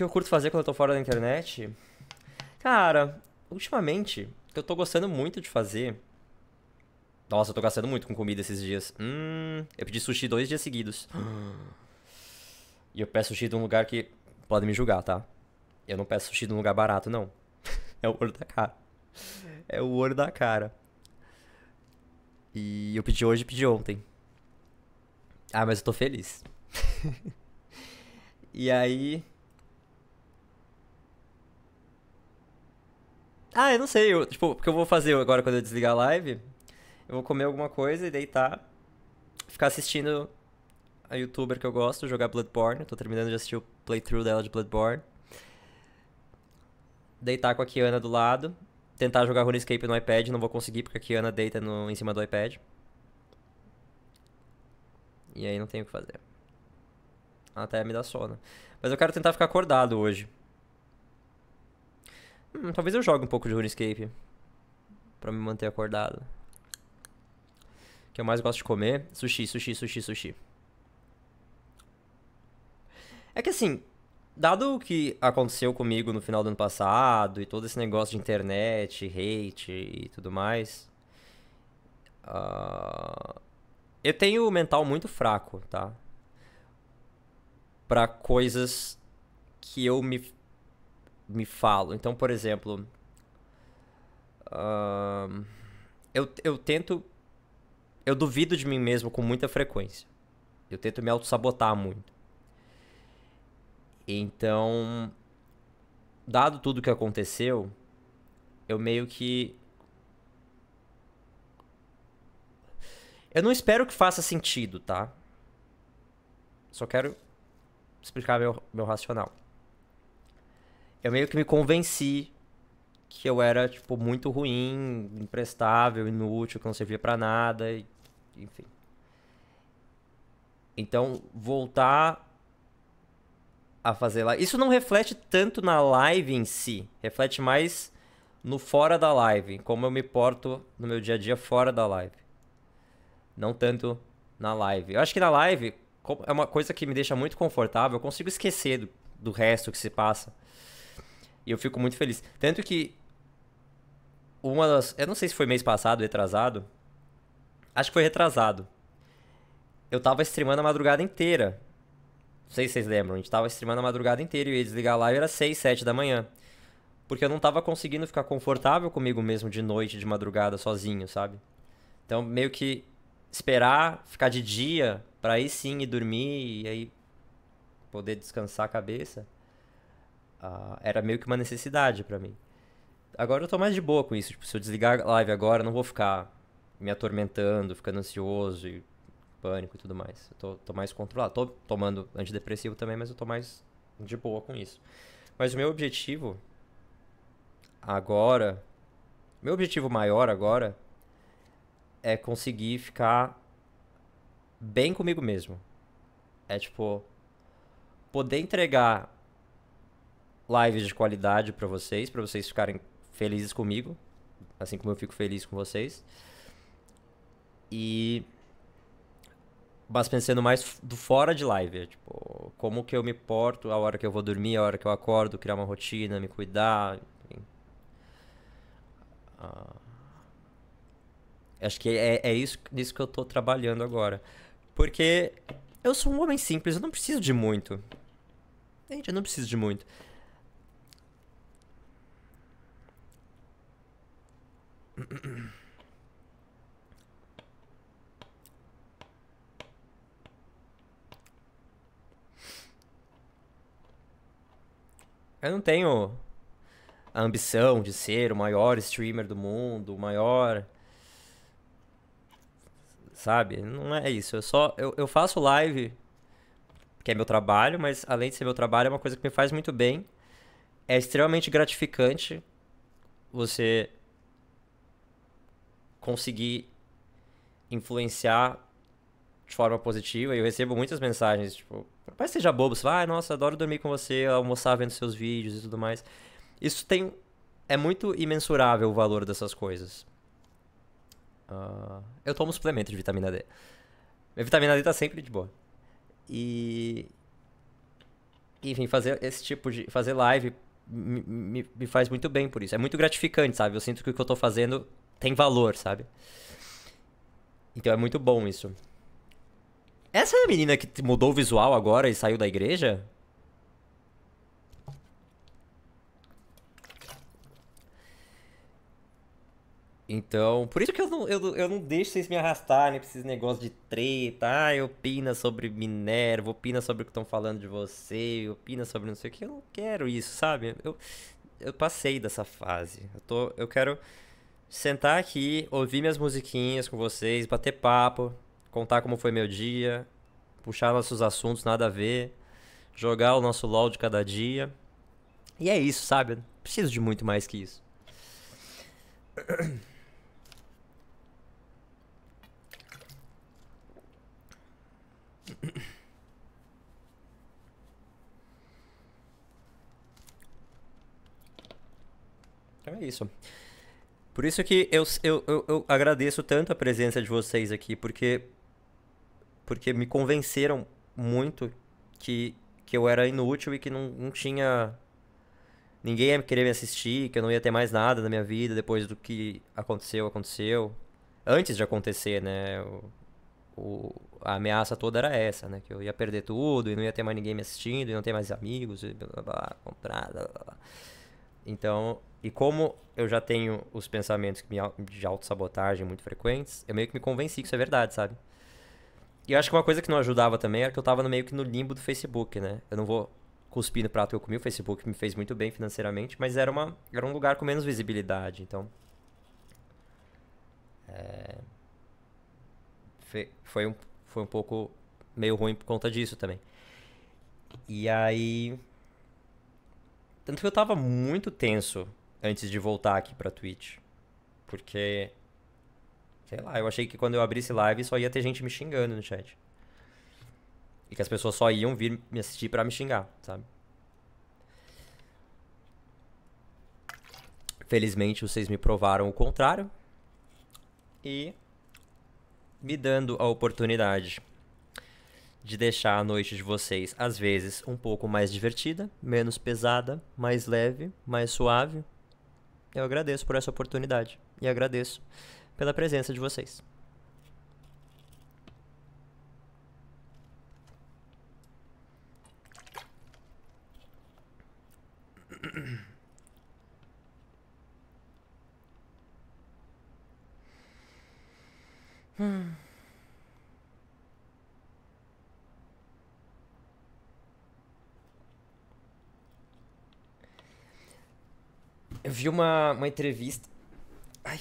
que eu curto fazer quando eu tô fora da internet? Cara, ultimamente, o que eu tô gostando muito de fazer. Nossa, eu tô gastando muito com comida esses dias. Hum, eu pedi sushi dois dias seguidos. E eu peço sushi de um lugar que. Pode me julgar, tá? Eu não peço sushi de um lugar barato, não. é o olho da cara. É o olho da cara. E eu pedi hoje e pedi ontem. Ah, mas eu tô feliz. e aí, Ah, eu não sei. Eu, tipo, porque eu vou fazer agora quando eu desligar a live. Eu vou comer alguma coisa e deitar. Ficar assistindo a youtuber que eu gosto, jogar Bloodborne. tô terminando de assistir o playthrough dela de Bloodborne. Deitar com a Kiana do lado. Tentar jogar RuneScape no iPad, não vou conseguir porque a Kiana deita no, em cima do iPad. E aí não tem o que fazer. Até me dá sono. Mas eu quero tentar ficar acordado hoje. Hum, talvez eu jogue um pouco de RuneScape. Pra me manter acordado. O que eu mais gosto de comer? Sushi, sushi, sushi, sushi. É que assim, dado o que aconteceu comigo no final do ano passado e todo esse negócio de internet, hate e tudo mais, uh, eu tenho o mental muito fraco, tá? Para coisas que eu me me falo. Então, por exemplo, uh, eu, eu tento. Eu duvido de mim mesmo com muita frequência. Eu tento me auto-sabotar muito. Então, dado tudo o que aconteceu, eu meio que. Eu não espero que faça sentido, tá? Só quero explicar meu, meu racional eu meio que me convenci que eu era, tipo, muito ruim, imprestável, inútil, que não servia para nada, e, enfim. Então, voltar a fazer lá. Isso não reflete tanto na live em si, reflete mais no fora da live, como eu me porto no meu dia a dia fora da live. Não tanto na live. Eu acho que na live é uma coisa que me deixa muito confortável, eu consigo esquecer do, do resto que se passa. E eu fico muito feliz. Tanto que uma das. Eu não sei se foi mês passado, retrasado. Acho que foi retrasado. Eu tava streamando a madrugada inteira. Não sei se vocês lembram. A gente tava streamando a madrugada inteira e eu ia desligar a live era 6, 7 da manhã. Porque eu não tava conseguindo ficar confortável comigo mesmo de noite, de madrugada, sozinho, sabe? Então, meio que esperar ficar de dia para aí sim ir dormir e aí poder descansar a cabeça. Uh, era meio que uma necessidade para mim. Agora eu tô mais de boa com isso. Tipo, se eu desligar a live agora, não vou ficar me atormentando, ficando ansioso e pânico e tudo mais. Eu tô, tô mais controlado. Tô tomando antidepressivo também, mas eu tô mais de boa com isso. Mas o meu objetivo agora. Meu objetivo maior agora é conseguir ficar bem comigo mesmo. É tipo. Poder entregar lives de qualidade para vocês, para vocês ficarem felizes comigo, assim como eu fico feliz com vocês. E mas pensando mais do fora de live, é tipo, como que eu me porto a hora que eu vou dormir, a hora que eu acordo, criar uma rotina, me cuidar. Ah, acho que é, é isso nisso que eu tô trabalhando agora. Porque eu sou um homem simples, eu não preciso de muito. Gente, eu não preciso de muito. Eu não tenho a ambição de ser o maior streamer do mundo, o maior. Sabe? Não é isso. Eu só. Eu, eu faço live, que é meu trabalho, mas além de ser meu trabalho, é uma coisa que me faz muito bem. É extremamente gratificante você conseguir influenciar de forma positiva. E eu recebo muitas mensagens, tipo, mas seja é bobo, você fala, ah, nossa, adoro dormir com você, almoçar vendo seus vídeos e tudo mais. Isso tem. É muito imensurável o valor dessas coisas. Uh, eu tomo suplemento de vitamina D. Minha vitamina D tá sempre de boa. E. Enfim, fazer esse tipo de. Fazer live me, me, me faz muito bem por isso. É muito gratificante, sabe? Eu sinto que o que eu tô fazendo tem valor, sabe? Então é muito bom isso. Essa é a menina que mudou o visual agora e saiu da igreja? Então, por isso que eu não, eu, eu não deixo vocês me arrastarem pra esses negócios de treta. Ah, opina sobre Minerva, opina sobre o que estão falando de você, opina sobre não sei o que. Eu não quero isso, sabe? Eu, eu passei dessa fase. Eu, tô, eu quero sentar aqui, ouvir minhas musiquinhas com vocês, bater papo, contar como foi meu dia, puxar nossos assuntos nada a ver, jogar o nosso LOL de cada dia. E é isso, sabe? Não preciso de muito mais que isso. Então é isso. Por isso que eu, eu, eu, eu agradeço tanto a presença de vocês aqui, porque, porque me convenceram muito que, que eu era inútil e que não, não tinha. Ninguém ia querer me assistir, que eu não ia ter mais nada na minha vida depois do que aconteceu, aconteceu. Antes de acontecer, né? O, o, a ameaça toda era essa, né? Que eu ia perder tudo e não ia ter mais ninguém me assistindo, e não ter mais amigos, e blá blá blá, blá, blá, blá. Então, e como eu já tenho os pensamentos de autossabotagem muito frequentes, eu meio que me convenci que isso é verdade, sabe? E eu acho que uma coisa que não ajudava também era que eu tava meio que no limbo do Facebook, né? Eu não vou cuspir no prato que eu comi, o Facebook me fez muito bem financeiramente, mas era, uma, era um lugar com menos visibilidade, então. É, foi, um, foi um pouco meio ruim por conta disso também. E aí tanto que eu tava muito tenso antes de voltar aqui pra Twitch. Porque. Sei lá, eu achei que quando eu abrisse live só ia ter gente me xingando no chat. E que as pessoas só iam vir me assistir para me xingar, sabe? Felizmente vocês me provaram o contrário. E me dando a oportunidade de deixar a noite de vocês, às vezes, um pouco mais divertida, menos pesada, mais leve, mais suave. Eu agradeço por essa oportunidade e agradeço pela presença de vocês. Hmm. eu vi uma, uma entrevista. Ai.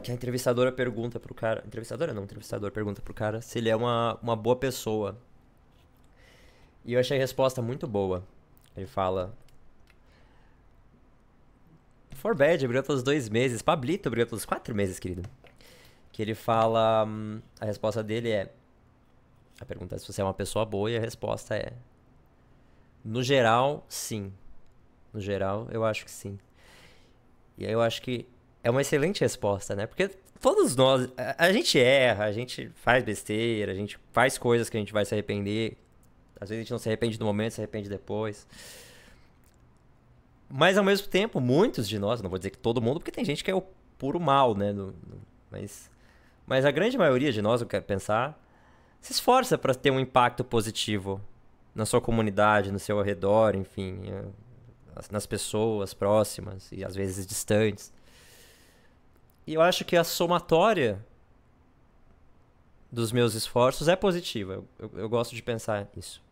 Que a entrevistadora pergunta pro cara. Entrevistadora não, entrevistador pergunta pro cara se ele é uma, uma boa pessoa. E eu achei a resposta muito boa. Ele fala. Forbad, obrigado pelos dois meses. Pablito, obrigado pelos quatro meses, querido. Que ele fala. Hum, a resposta dele é. A pergunta é se você é uma pessoa boa e a resposta é. No geral, sim no geral, eu acho que sim. E aí eu acho que é uma excelente resposta, né? Porque todos nós, a, gente erra, a gente faz besteira, a gente faz coisas que a gente vai se arrepender. Às vezes a gente não se arrepende no momento, se arrepende depois. Mas ao mesmo tempo, muitos de nós, não vou dizer que todo mundo, porque tem gente que é o puro mal, né? No, no, mas, mas a grande maioria de nós, eu quero pensar, se esforça para ter um impacto positivo na sua comunidade, no seu redor, enfim. É, nas pessoas próximas e às vezes distantes. E eu acho que a somatória dos meus esforços é positiva. Eu, eu, eu gosto de pensar isso.